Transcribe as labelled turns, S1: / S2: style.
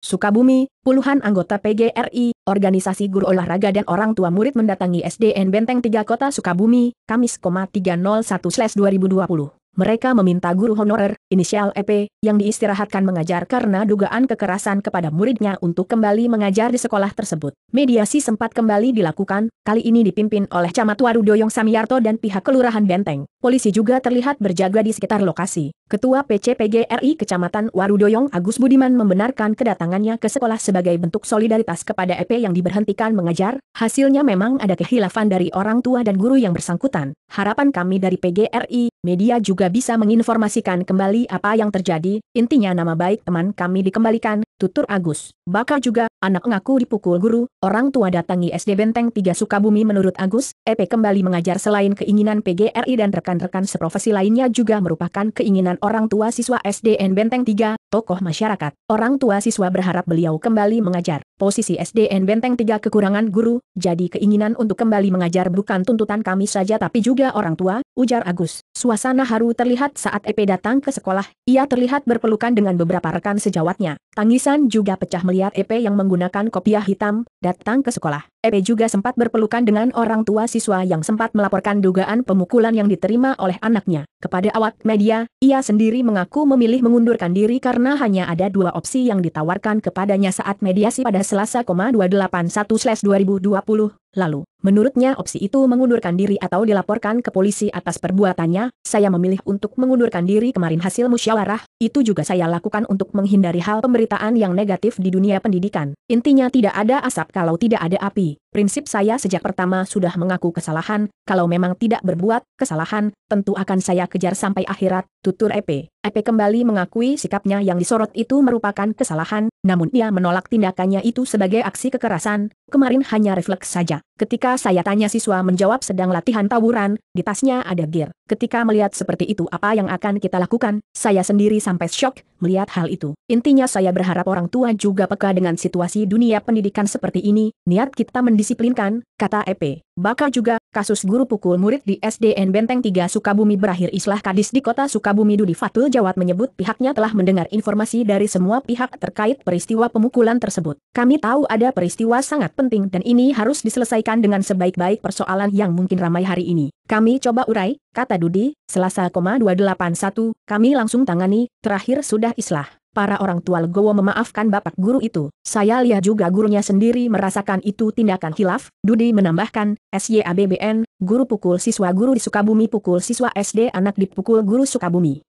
S1: Sukabumi, puluhan anggota PGRI, Organisasi Guru Olahraga dan Orang Tua Murid mendatangi SDN Benteng 3 Kota Sukabumi, Kamis, 301-2020. Mereka meminta guru honorer, inisial EP, yang diistirahatkan mengajar karena dugaan kekerasan kepada muridnya untuk kembali mengajar di sekolah tersebut. Mediasi sempat kembali dilakukan, kali ini dipimpin oleh Camat Warudoyong Samiarto dan pihak Kelurahan Benteng. Polisi juga terlihat berjaga di sekitar lokasi. Ketua PCPGRI Kecamatan Warudoyong Agus Budiman membenarkan kedatangannya ke sekolah sebagai bentuk solidaritas kepada EP yang diberhentikan mengajar. Hasilnya memang ada kehilafan dari orang tua dan guru yang bersangkutan. Harapan kami dari PGRI, media juga bisa menginformasikan kembali apa yang terjadi. Intinya nama baik teman kami dikembalikan, tutur Agus. Bakal juga, anak ngaku dipukul guru, orang tua datangi SD Benteng 3 Sukabumi menurut Agus, EP kembali mengajar selain keinginan PGRI dan rekan-rekan seprofesi lainnya juga merupakan keinginan orang tua siswa SDN Benteng 3, tokoh masyarakat. Orang tua siswa berharap beliau kembali mengajar posisi SDN Benteng tiga kekurangan guru, jadi keinginan untuk kembali mengajar bukan tuntutan kami saja tapi juga orang tua, ujar Agus. Suasana haru terlihat saat EP datang ke sekolah, ia terlihat berpelukan dengan beberapa rekan sejawatnya. Tangisan juga pecah melihat EP yang menggunakan kopiah hitam, datang ke sekolah. Epe juga sempat berpelukan dengan orang tua siswa yang sempat melaporkan dugaan pemukulan yang diterima oleh anaknya. Kepada awak media, ia sendiri mengaku memilih mengundurkan diri karena hanya ada dua opsi yang ditawarkan kepadanya saat mediasi pada Selasa, 281-2020. Lalu, menurutnya opsi itu mengundurkan diri atau dilaporkan ke polisi atas perbuatannya, saya memilih untuk mengundurkan diri kemarin hasil musyawarah, itu juga saya lakukan untuk menghindari hal pemberitaan yang negatif di dunia pendidikan. Intinya tidak ada asap kalau tidak ada api. Prinsip saya sejak pertama sudah mengaku kesalahan, kalau memang tidak berbuat kesalahan, tentu akan saya kejar sampai akhirat, tutur EP. EP kembali mengakui sikapnya yang disorot itu merupakan kesalahan, namun ia menolak tindakannya itu sebagai aksi kekerasan, kemarin hanya refleks saja. Ketika saya tanya siswa menjawab sedang latihan tawuran, di tasnya ada gear. Ketika melihat seperti itu apa yang akan kita lakukan, saya sendiri sampai shock melihat hal itu. Intinya saya berharap orang tua juga peka dengan situasi dunia pendidikan seperti ini, niat kita mendidiknya mendisiplinkan, kata EP. Bakal juga, kasus guru pukul murid di SDN Benteng 3 Sukabumi berakhir Islah Kadis di kota Sukabumi Dudi Fatul Jawat menyebut pihaknya telah mendengar informasi dari semua pihak terkait peristiwa pemukulan tersebut. Kami tahu ada peristiwa sangat penting dan ini harus diselesaikan dengan sebaik-baik persoalan yang mungkin ramai hari ini. Kami coba urai, kata Dudi, Selasa 281, kami langsung tangani, terakhir sudah Islah. Para orang tua Legowo memaafkan bapak guru itu. Saya lihat juga gurunya sendiri merasakan itu tindakan hilaf. Dudi menambahkan, SYABBN, guru pukul siswa guru di Sukabumi pukul siswa SD anak dipukul guru Sukabumi.